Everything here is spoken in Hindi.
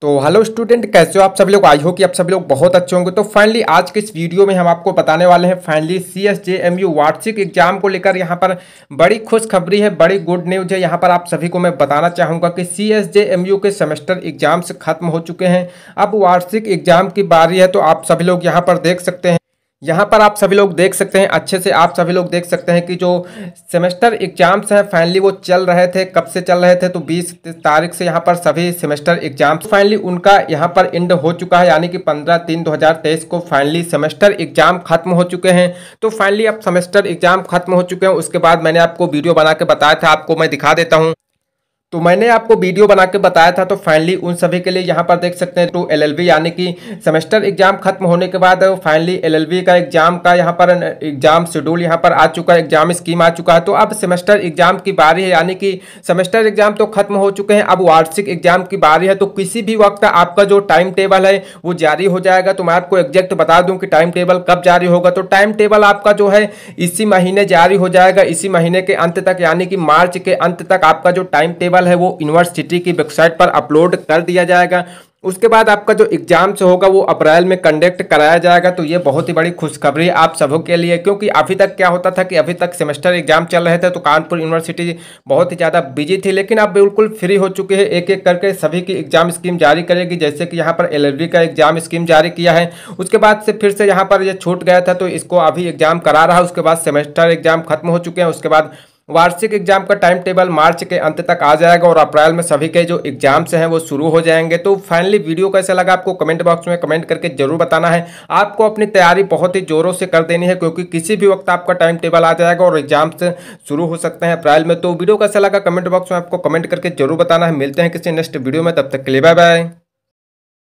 तो हेलो स्टूडेंट कैसे हो आप सभी लोग आई हो कि आप सभी लोग बहुत अच्छे होंगे तो फाइनली आज के इस वीडियो में हम आपको बताने वाले हैं finally C S J M U वार्षिक एग्जाम को लेकर यहाँ पर बड़ी खुशखबरी है बड़ी गुड न्यूज है यहाँ पर आप सभी को मैं बताना चाहूँगा कि C S J M U के सेमेस्टर एग्जाम्स खत्म हो चुके हैं अब वार्षिक एग्जाम की बारी है तो आप सभी लोग यहाँ पर देख सकते हैं यहाँ पर आप सभी लोग देख सकते हैं अच्छे से आप सभी लोग देख सकते हैं कि जो सेमेस्टर एग्जाम्स हैं फाइनली वो चल रहे थे कब से चल रहे थे तो 20 तारीख से यहाँ पर सभी सेमेस्टर एग्जाम्स फाइनली उनका यहाँ पर एंड हो चुका है यानी कि 15 तीन 2023 को फाइनली सेमेस्टर एग्जाम खत्म हो चुके हैं तो फाइनली अब सेमेस्टर एग्जाम खत्म हो चुके हैं उसके बाद मैंने आपको वीडियो बना के बताया था आपको मैं दिखा देता हूँ तो मैंने आपको वीडियो बना के बताया था तो फाइनली उन सभी के लिए यहाँ पर देख सकते हैं टू तो एलएलबी यानी कि सेमेस्टर एग्जाम खत्म होने के बाद फाइनली एलएलबी का एग्जाम का यहाँ पर एग्जाम शेड्यूल यहाँ पर आ चुका है एग्जाम स्कीम आ चुका है तो अब सेमेस्टर एग्जाम की बारी है यानी कि सेमेस्टर एग्जाम तो खत्म हो चुके हैं अब वार्षिक एग्जाम की बारी है तो किसी भी वक्त आपका जो टाइम टेबल है वो जारी हो जाएगा तो मैं आपको एग्जैक्ट बता दूँ कि टाइम टेबल कब जारी होगा तो टाइम टेबल आपका जो है इसी महीने जारी हो जाएगा इसी महीने के अंत तक यानी कि मार्च के अंत तक आपका जो टाइम टेबल है वो यूनिवर्सिटी की वेबसाइट पर अपलोड कर दिया जाएगा उसके बाद आपका जो एग्जाम से होगा वो अप्रैल में कंडक्ट कराया जाएगा तो ये बहुत ही बड़ी खुशखबरी आप सबों के लिए क्योंकि अभी तक क्या होता था कि अभी तक सेमेस्टर एग्ज़ाम चल रहे थे तो कानपुर यूनिवर्सिटी बहुत ही ज़्यादा बिजी थी लेकिन अब बिल्कुल फ्री हो चुके हैं एक एक करके सभी की एग्ज़ाम स्कीम जारी करेगी जैसे कि यहाँ पर एल का एग्ज़ाम स्कीम जारी किया है उसके बाद से फिर से यहाँ पर यह छूट गया था तो इसको अभी एग्ज़ाम करा रहा है उसके बाद सेमेस्टर एग्ज़ाम खत्म हो चुके हैं उसके बाद वार्षिक एग्जाम का टाइम टेबल मार्च के अंत तक आ जाएगा और अप्रैल में सभी के जो एग्जाम्स हैं वो शुरू हो जाएंगे तो फाइनली वीडियो कैसा लगा आपको कमेंट बॉक्स में कमेंट करके जरूर बताना है आपको अपनी तैयारी बहुत ही जोरों से कर देनी है क्योंकि किसी भी वक्त आपका टाइम टेबल आ जाएगा और एग्जाम्स शुरू हो सकते हैं अप्रैल में तो वीडियो कैसा लगा कमेंट बॉक्स में आपको कमेंट करके जरूर बताना है मिलते हैं किसी नेक्स्ट वीडियो में तब तक के लिए बाय बाय